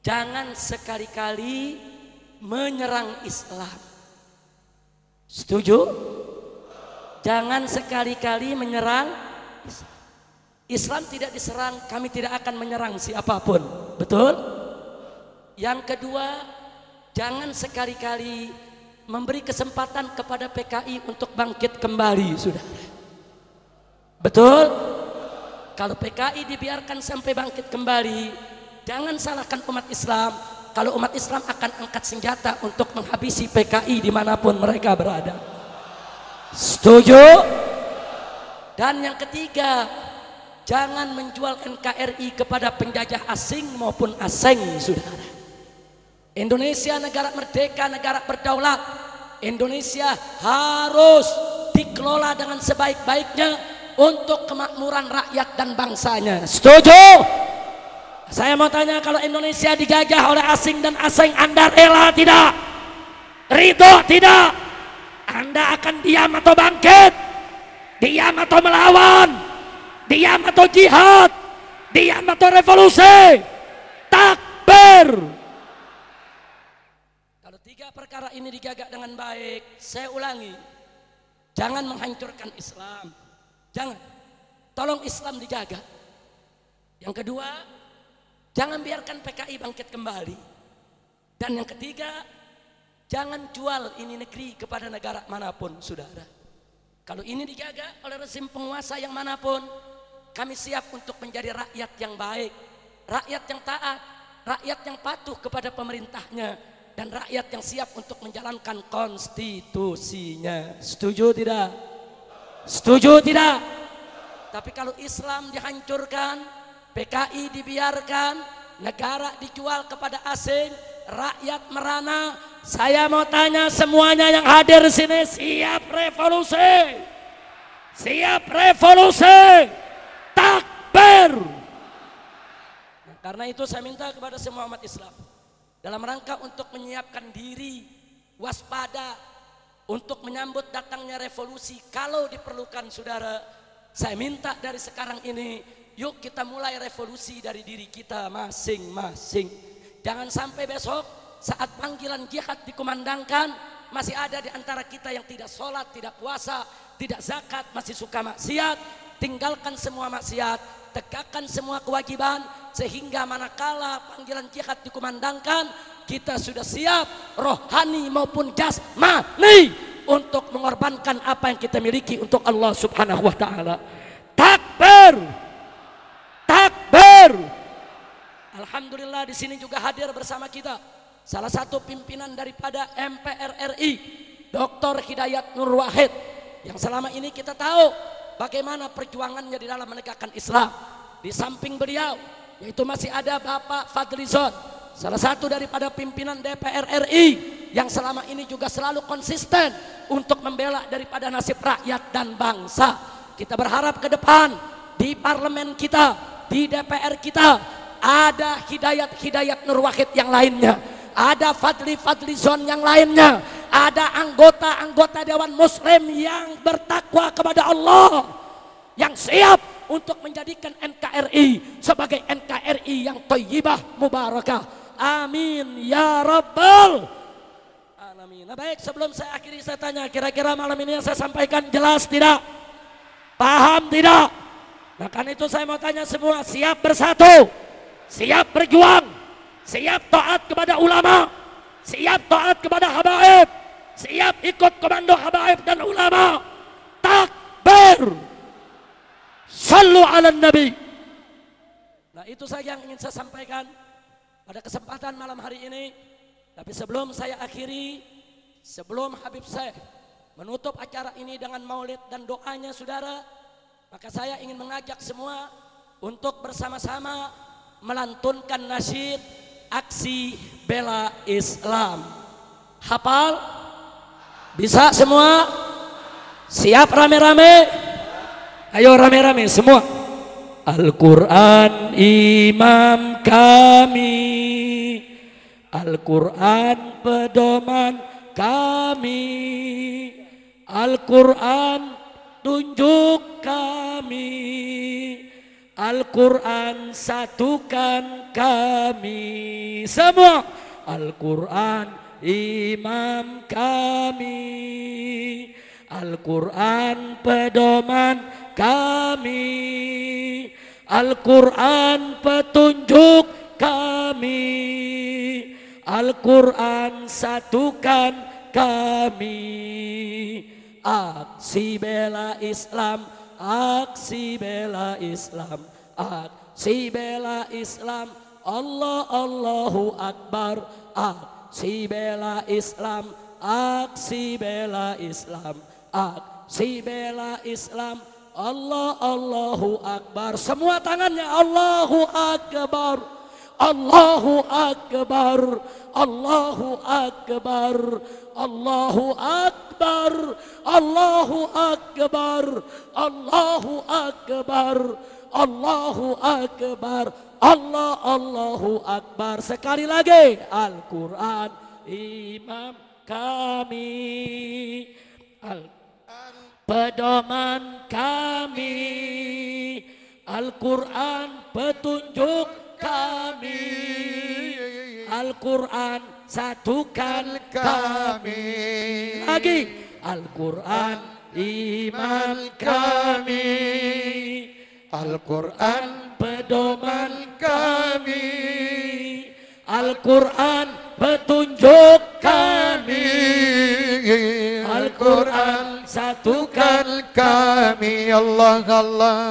jangan sekali-kali menyerang Islam. Setuju? Jangan sekali-kali menyerang Islam. Islam tidak diserang, kami tidak akan menyerang siapapun. Betul? Yang kedua, jangan sekali-kali memberi kesempatan kepada PKI untuk bangkit kembali, saudara. Betul? Kalau PKI dibiarkan sampai bangkit kembali, jangan salahkan umat Islam. Kalau umat Islam akan angkat senjata untuk menghabisi PKI dimanapun mereka berada. Setuju? Dan yang ketiga, jangan menjual NKRI kepada penjajah asing maupun asing, saudara. Indonesia negara merdeka, negara berdaulat. Indonesia harus dikelola dengan sebaik-baiknya untuk kemakmuran rakyat dan bangsanya. Setuju? Saya mau tanya kalau Indonesia digajah oleh asing dan asing Anda rela tidak? Ridho tidak? Anda akan diam atau bangkit? Diam atau melawan? Diam atau jihad? Diam atau revolusi? Takbir! kalau tiga perkara ini digagak dengan baik, saya ulangi, jangan menghancurkan Islam. Jangan. Tolong Islam dijaga. Yang kedua, jangan biarkan PKI bangkit kembali. Dan yang ketiga, jangan jual ini negeri kepada negara manapun, saudara. Kalau ini dijaga oleh rezim penguasa yang manapun, kami siap untuk menjadi rakyat yang baik, rakyat yang taat, rakyat yang patuh kepada pemerintahnya, dan rakyat yang siap untuk menjalankan konstitusinya. Setuju tidak? Setuju tidak? Tapi kalau Islam dihancurkan, PKI dibiarkan, negara dijual kepada asing, rakyat merana, saya mau tanya semuanya yang hadir di sini, siap revolusi? Siap revolusi? Takbir! Nah, karena itu saya minta kepada semua umat Islam dalam rangka untuk menyiapkan diri waspada untuk menyambut datangnya revolusi kalau diperlukan saudara saya minta dari sekarang ini yuk kita mulai revolusi dari diri kita masing-masing jangan sampai besok saat panggilan jihad dikumandangkan masih ada di antara kita yang tidak sholat, tidak puasa, tidak zakat, masih suka maksiat tinggalkan semua maksiat tegakkan semua kewajiban sehingga manakala panggilan jihad dikumandangkan kita sudah siap rohani maupun jasmani untuk mengorbankan apa yang kita miliki untuk Allah Subhanahu wa taala. Takbir. Takbir. Alhamdulillah di sini juga hadir bersama kita salah satu pimpinan daripada MPR RI, Dr. Hidayat Nur Wahid yang selama ini kita tahu bagaimana perjuangannya di dalam menegakkan Islam. Di samping beliau yaitu masih ada Bapak Fadlizon Salah satu daripada pimpinan DPR RI yang selama ini juga selalu konsisten untuk membela daripada nasib rakyat dan bangsa. Kita berharap ke depan di parlemen kita, di DPR kita ada hidayat-hidayat Nur Wahid yang lainnya. Ada Fadli-Fadli Zon yang lainnya. Ada anggota-anggota Dewan Muslim yang bertakwa kepada Allah. Yang siap untuk menjadikan NKRI sebagai NKRI yang toyibah mubarakah Amin ya Rabbal Alamin. Nah, baik, sebelum saya akhiri saya tanya, kira-kira malam ini yang saya sampaikan jelas tidak? Paham tidak? Nah, kan itu saya mau tanya semua, siap bersatu, siap berjuang, siap taat kepada ulama, siap taat kepada habaib, siap ikut komando habaib dan ulama. Takbir. Sallu ala nabi. Nah, itu saja yang ingin saya sampaikan. Pada kesempatan malam hari ini, tapi sebelum saya akhiri, sebelum Habib Syekh menutup acara ini dengan maulid dan doanya saudara, maka saya ingin mengajak semua untuk bersama-sama melantunkan nasyid aksi bela Islam. Hafal? Bisa semua? Siap rame-rame? Ayo rame-rame semua. Al-Quran imam kami Al-Quran pedoman kami Al-Quran tunjuk kami Al-Quran satukan kami Semua Al-Quran imam kami Al-Quran pedoman kami Al-Quran petunjuk kami Al-Quran petunjuk kami Al-Quran satukan kami Aksi bela Islam Aksi bela Islam Aksi bela Islam Allah Allahu Akbar Aksi bela Islam Aksi bela Islam Aksi bela Islam Allah Allahu Akbar Semua tangannya Allahu Akbar Allahu Akbar Allahu Akbar Allahu Akbar Allahu Akbar Allahu Akbar Allahu Akbar Allah Allahu Akbar sekali lagi Al-Qur'an imam kami Al pedoman kami Al-Quran petunjuk kami Al-Quran satukan kami Lagi Al-Quran iman kami Al-Quran pedoman kami Al-Quran petunjuk kami Al-Quran satukan kami ya Allah Allah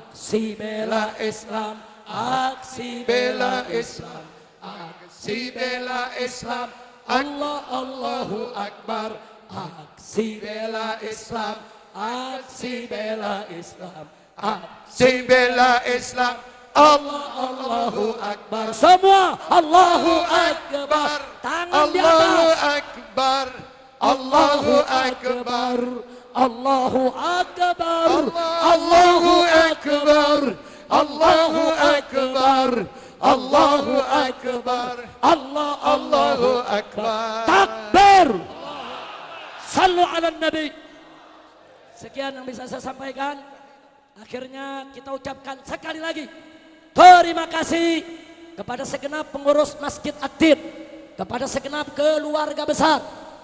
Aksi bela Islam aksi bela Islam aksi bela Islam Allah Allahu Akbar aksi bela Islam aksi bela Islam aksi bela Islam Allah Allahu Akbar semua Allahu Akbar tangan di atas Allahu Akbar Allahu Akbar Allahu Akbar Allahu Akbar, Allahu Akbar. Allahu Akbar Allahu Akbar Allah Allahu Akbar Takbir Salu ala Nabi Sekian yang bisa saya sampaikan Akhirnya kita ucapkan sekali lagi Terima kasih kepada segenap pengurus Masjid Aktif kepada segenap keluarga besar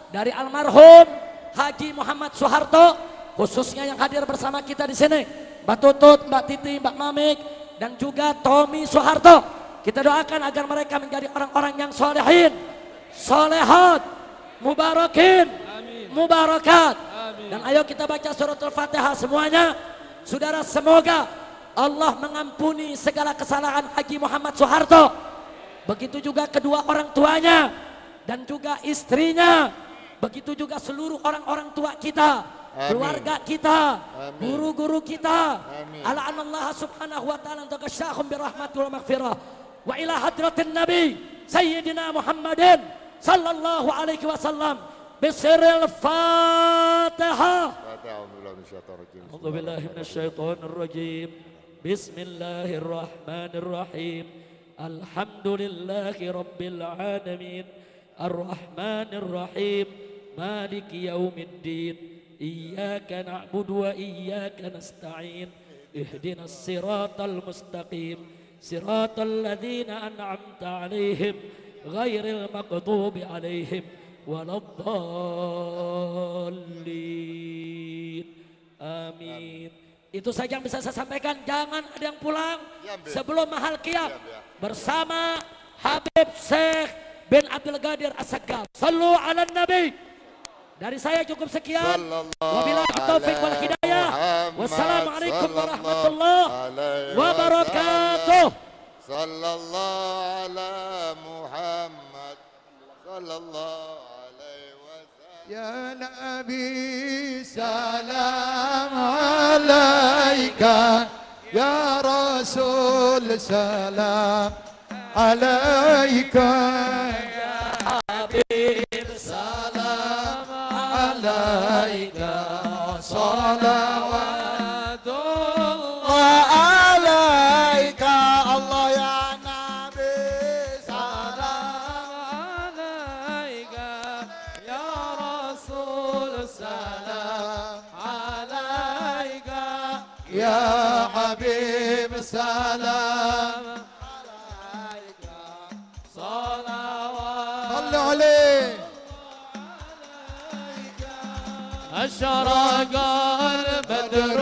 dari almarhum Haji Muhammad Soeharto, khususnya yang hadir bersama kita di sini, Mbak Tutut, Mbak Titi, Mbak Mamik, dan juga Tommy Soeharto. Kita doakan agar mereka menjadi orang-orang yang solehin, solehat, mubarakin, mubarakat. Dan ayo kita baca surat suratul fatihah semuanya. Saudara semoga Allah mengampuni segala kesalahan Haji Muhammad Soeharto. Begitu juga kedua orang tuanya dan juga istrinya. Begitu juga seluruh orang-orang tua kita Amin. keluarga kita, guru-guru kita. Ala Allah subhanahu wa ta'ala takasyahum birahmati wa maghfirah. Wa ila hadratin nabi Sayyidina Muhammadin sallallahu alaihi wasallam. بسر الفاتحة أعوذ بالله من الشيطان الرجيم بسم الله الرحمن الرحيم الحمد لله رب العالمين الرحمن الرحيم مالك يوم الدين إياك نعبد وإياك نستعين اهدنا الصراط المستقيم صراط الذين أنعمت عليهم غير المغضوب عليهم ولا الضالين آمين Itu saja yang bisa saya sampaikan. Jangan ada yang pulang sebelum mahal kiam. Ya. Bersama Habib Sheikh bin Abdul Qadir As-Saggaf. ala Nabi. Dari saya cukup sekian. Wabillahi taufik wal hidayah. Wassalamualaikum warahmatullahi wabarakatuh. Sallallahu ala Muhammad. Sallallahu alaihi wasallam. Ya Nabi salam alaika. Ya Rasul salam alaika. Ya Habib salam عليك صلوات الله عليك الله يا نبي سلام عليك يا رسول سلام عليك يا حبيب سلام أشرق البدر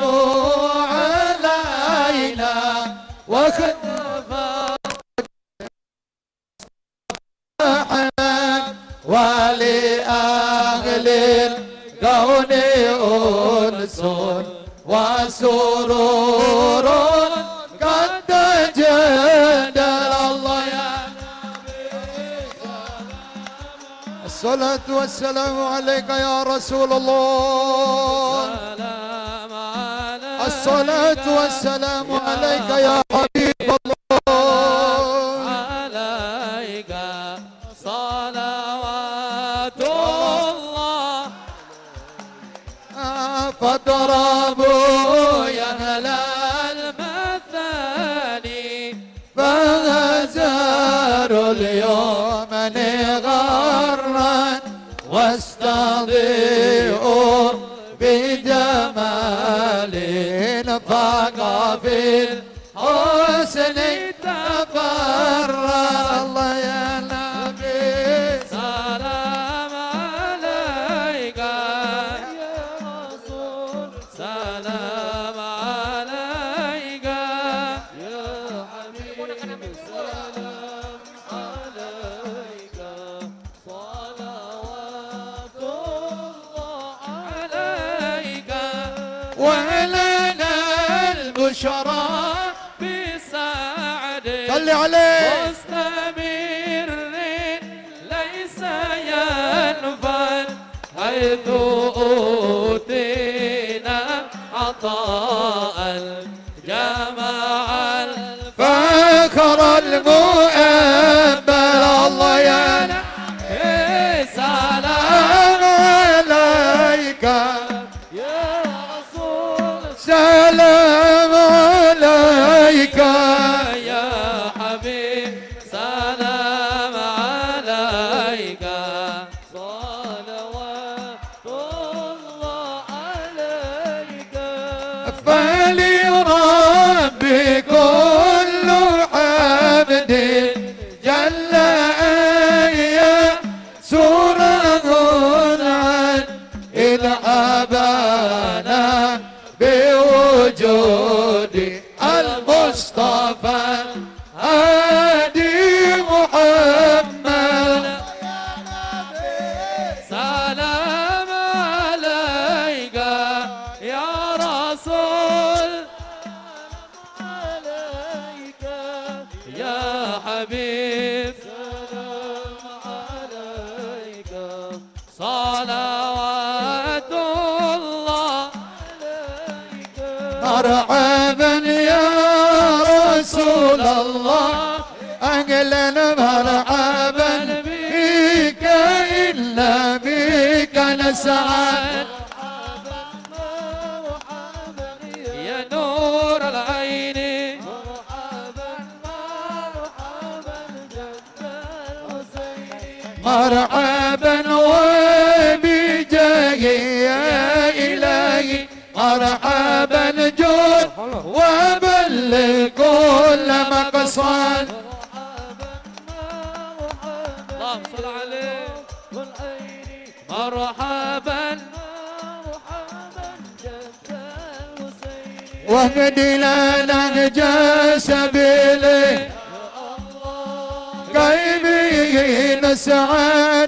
علينا واختفى ولأهل الكون أنس وسور والسلام عليك يا رسول الله الصلاة والسلام عليك يا said الأبقار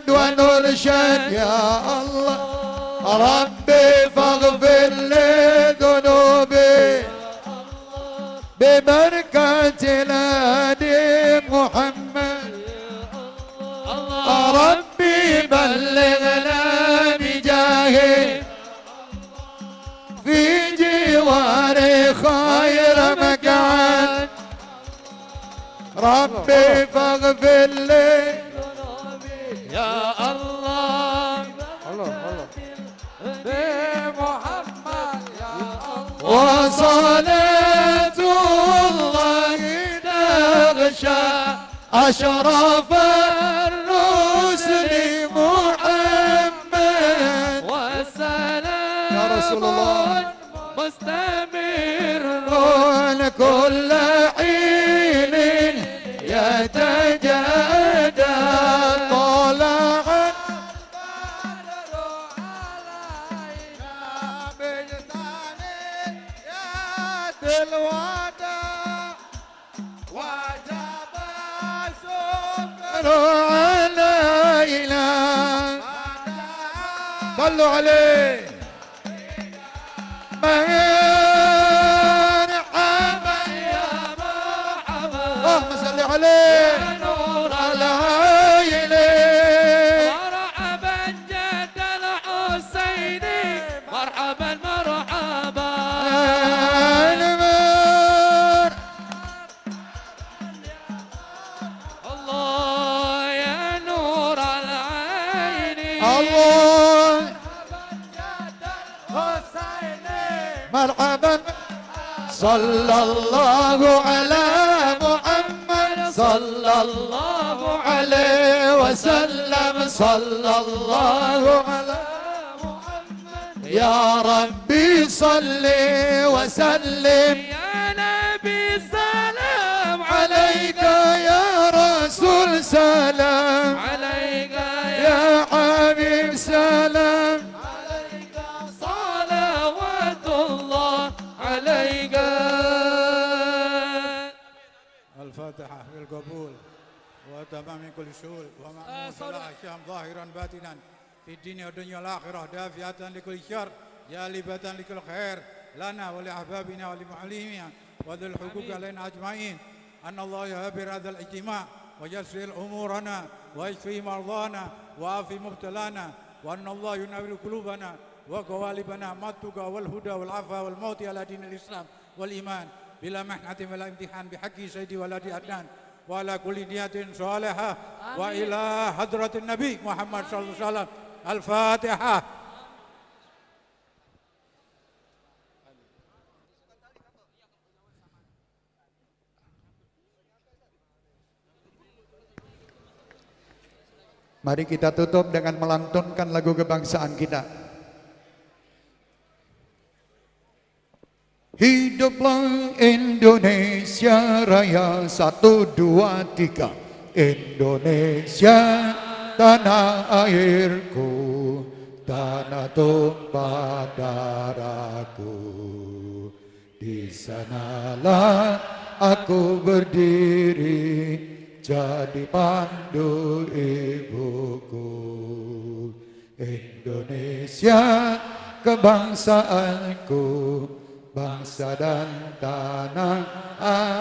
نهتد ونرشد يا الله ربي فاغفر لي ذنوبي ببركة الهدي محمد ربي بلغنا بجاهه في جواري خير مكان ربي فاغفر لي يا الله الله الله محمد يا الله وصلاة الله نغشى أشرف الرسل محمد والسلام يا رسول الله مستمر كل صلوا عليه ما صلى الله على محمد صلى الله عليه وسلم صلى الله على محمد يا ربي صل وسلم يا نبي سلام عليك يا رسول سلام عليك وتمام من كل سوء ومأمون آه، صلاح الشام ظاهرا باتنا في الدين والدنيا والآخرة دافعة لكل شر جالبة لكل خير لنا ولأحبابنا ولمعلمنا وذي الحقوق علينا أجمعين أن الله يهبر هذا الاجتماع ويسر أمورنا ويشفي مرضانا وعافي مبتلانا وأن الله ينور قلوبنا وقوالبنا ما التقى والهدى والعفا والموت على دين الإسلام والإيمان بلا محنة ولا امتحان بحق سيدي ولدي أدنان وعلى كل نية wa وإلى حضرة النبي محمد صلى الله عليه وسلم fatihah Mari kita tutup dengan melantunkan lagu kebangsaan kita. Hiduplah Indonesia Raya Satu, dua, tiga Indonesia Tanah airku Tanah tumpah darahku Di sanalah aku berdiri Jadi pandu ibuku Indonesia kebangsaanku bangsa dan tanah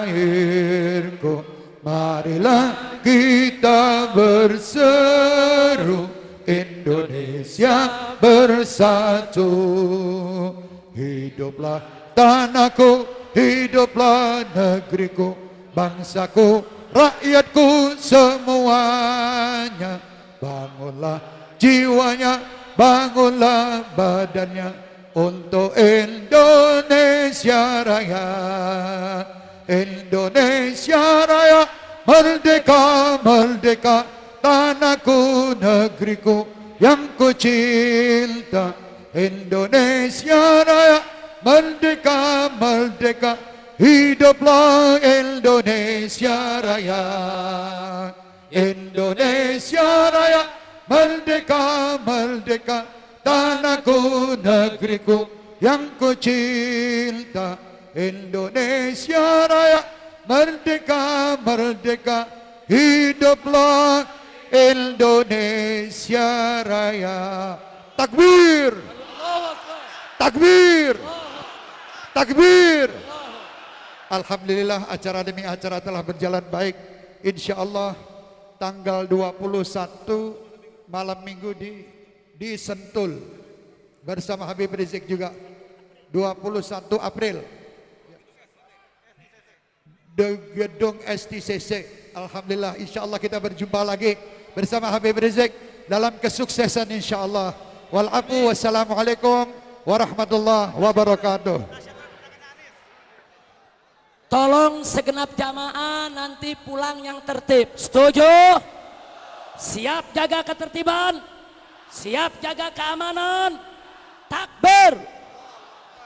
airku marilah kita berseru Indonesia bersatu hiduplah tanahku hiduplah negeriku bangsaku rakyatku semuanya bangunlah jiwanya bangunlah badannya untuk Indonesia Raya Indonesia Raya Merdeka, merdeka Tanahku, negeriku yang ku cinta Indonesia Raya Merdeka, merdeka Hiduplah Indonesia Raya Indonesia Raya Merdeka, merdeka tanahku negeriku yang ku cinta Indonesia Raya merdeka merdeka hiduplah Indonesia Raya takbir takbir takbir Alhamdulillah acara demi acara telah berjalan baik Insya Allah tanggal 21 malam minggu di di Sentul bersama Habib Rizik juga 21 April di gedung STCC Alhamdulillah Insya Allah kita berjumpa lagi bersama Habib Rizik dalam kesuksesan Allah walafu wassalamualaikum warahmatullahi wabarakatuh Tolong segenap jamaah nanti pulang yang tertib. Setuju? Siap jaga ketertiban. Siap jaga keamanan. Takbir.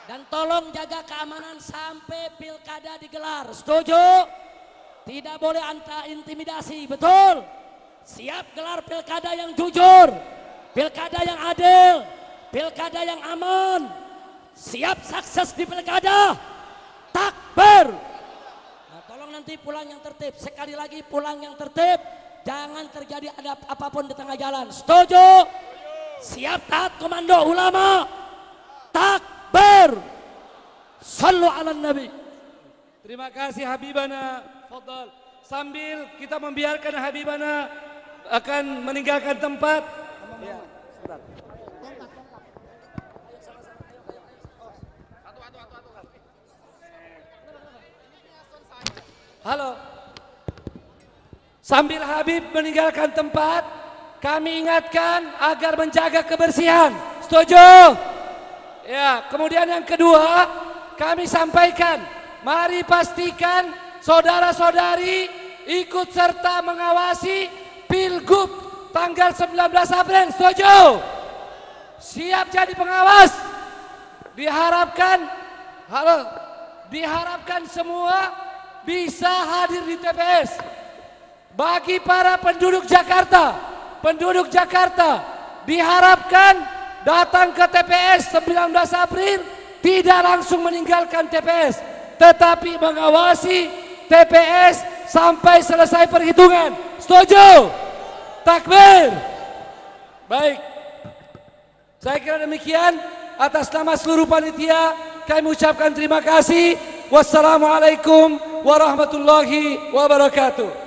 Dan tolong jaga keamanan sampai pilkada digelar. Setuju? Tidak boleh anta intimidasi, betul? Siap gelar pilkada yang jujur, pilkada yang adil, pilkada yang aman. Siap sukses di pilkada. Takbir. Nah, tolong nanti pulang yang tertib. Sekali lagi pulang yang tertib. Jangan terjadi ada apapun di tengah jalan. Setuju? Siap taat komando ulama. Takbir. Sallu ala nabi. Terima kasih Habibana. Fadal. Sambil kita membiarkan Habibana akan meninggalkan tempat. Ya, Halo. Sambil Habib meninggalkan tempat, kami ingatkan agar menjaga kebersihan. Setuju? Ya, kemudian yang kedua, kami sampaikan, mari pastikan saudara-saudari ikut serta mengawasi Pilgub tanggal 19 April. Setuju? Siap jadi pengawas. Diharapkan halo, diharapkan semua bisa hadir di TPS bagi para penduduk Jakarta penduduk Jakarta diharapkan datang ke TPS 19 April tidak langsung meninggalkan TPS tetapi mengawasi TPS sampai selesai perhitungan. Setuju? Takbir. Baik. Saya kira demikian atas nama seluruh panitia kami ucapkan terima kasih. Wassalamualaikum warahmatullahi wabarakatuh.